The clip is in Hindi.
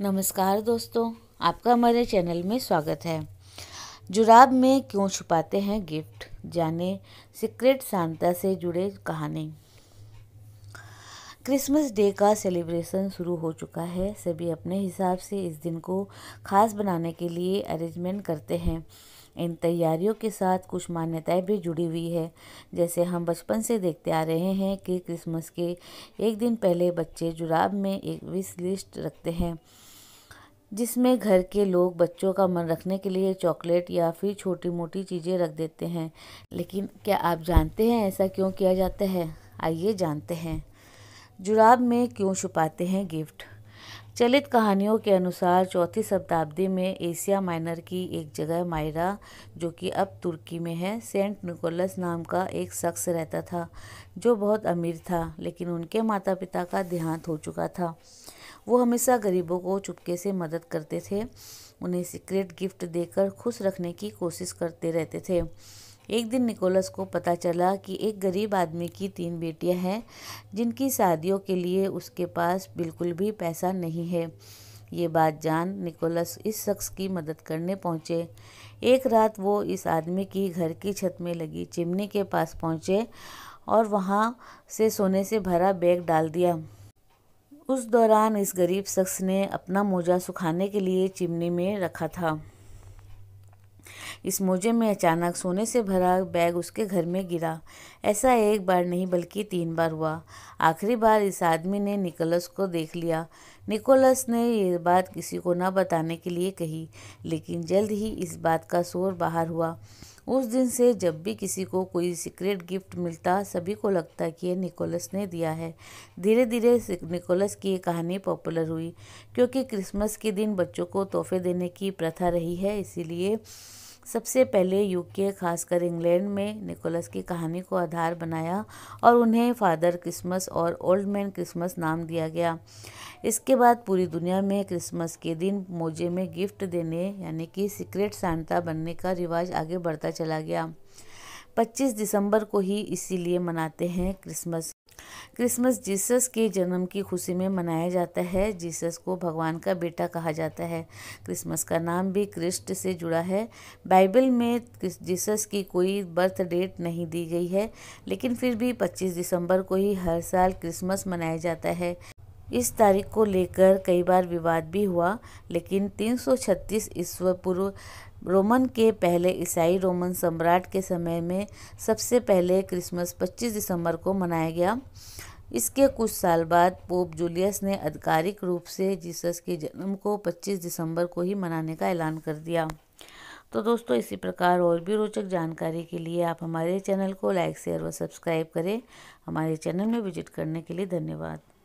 नमस्कार दोस्तों आपका हमारे चैनल में स्वागत है जुराब में क्यों छुपाते हैं गिफ्ट जाने सीक्रेट सांता से जुड़े कहानी क्रिसमस डे का सेलिब्रेशन शुरू हो चुका है सभी अपने हिसाब से इस दिन को खास बनाने के लिए अरेंजमेंट करते हैं इन तैयारियों के साथ कुछ मान्यताएं भी जुड़ी हुई है जैसे हम बचपन से देखते आ रहे हैं कि क्रिसमस के एक दिन पहले बच्चे जुराब में एक विश लिस्ट रखते हैं जिसमें घर के लोग बच्चों का मन रखने के लिए चॉकलेट या फिर छोटी मोटी चीज़ें रख देते हैं लेकिन क्या आप जानते हैं ऐसा क्यों किया जाता है आइए जानते हैं जुराब में क्यों छुपाते हैं गिफ्ट चलित कहानियों के अनुसार चौथी शताब्दी में एशिया माइनर की एक जगह मायरा जो कि अब तुर्की में है सेंट निकोलस नाम का एक शख्स रहता था जो बहुत अमीर था लेकिन उनके माता पिता का देहांत हो चुका था वो हमेशा गरीबों को चुपके से मदद करते थे उन्हें सीक्रेट गिफ्ट देकर खुश रखने की कोशिश करते रहते थे एक दिन निकोलस को पता चला कि एक गरीब आदमी की तीन बेटियां हैं जिनकी शादियों के लिए उसके पास बिल्कुल भी पैसा नहीं है ये बात जान निकोलस इस शख्स की मदद करने पहुंचे एक रात वो इस आदमी की घर की छत में लगी चिमनी के पास पहुंचे और वहाँ से सोने से भरा बैग डाल दिया उस दौरान इस गरीब शख्स ने अपना मोजा सुखाने के लिए चिमनी में रखा था इस मोजे में अचानक सोने से भरा बैग उसके घर में गिरा ऐसा एक बार नहीं बल्कि तीन बार हुआ आखिरी बार इस आदमी ने निकोलस को देख लिया निकोलस ने ये बात किसी को न बताने के लिए कही लेकिन जल्द ही इस बात का शोर बाहर हुआ उस दिन से जब भी किसी को कोई सीक्रेट गिफ्ट मिलता सभी को लगता कि यह निकोलस ने दिया है धीरे धीरे निकोलस की ये कहानी पॉपुलर हुई क्योंकि क्रिसमस के दिन बच्चों को तोहफे देने की प्रथा रही है इसीलिए सबसे पहले यूके खासकर इंग्लैंड में निकोलस की कहानी को आधार बनाया और उन्हें फादर क्रिसमस और ओल्ड मैन क्रिसमस नाम दिया गया इसके बाद पूरी दुनिया में क्रिसमस के दिन मोजे में गिफ्ट देने यानी कि सीक्रेट सांता बनने का रिवाज आगे बढ़ता चला गया 25 दिसंबर को ही इसीलिए मनाते हैं क्रिसमस क्रिसमस जीसस के जन्म की खुशी में मनाया जाता है जीसस को भगवान का बेटा कहा जाता है क्रिसमस का नाम भी क्रिस्ट से जुड़ा है बाइबल में जीसस की कोई बर्थ डेट नहीं दी गई है लेकिन फिर भी 25 दिसंबर को ही हर साल क्रिसमस मनाया जाता है इस तारीख को लेकर कई बार विवाद भी हुआ लेकिन 336 ईस्व पूर्व रोमन के पहले ईसाई रोमन सम्राट के समय में सबसे पहले क्रिसमस 25 दिसंबर को मनाया गया इसके कुछ साल बाद पोप जूलियस ने आधिकारिक रूप से जीसस के जन्म को 25 दिसंबर को ही मनाने का ऐलान कर दिया तो दोस्तों इसी प्रकार और भी रोचक जानकारी के लिए आप हमारे चैनल को लाइक शेयर व सब्सक्राइब करें हमारे चैनल में विजिट करने के लिए धन्यवाद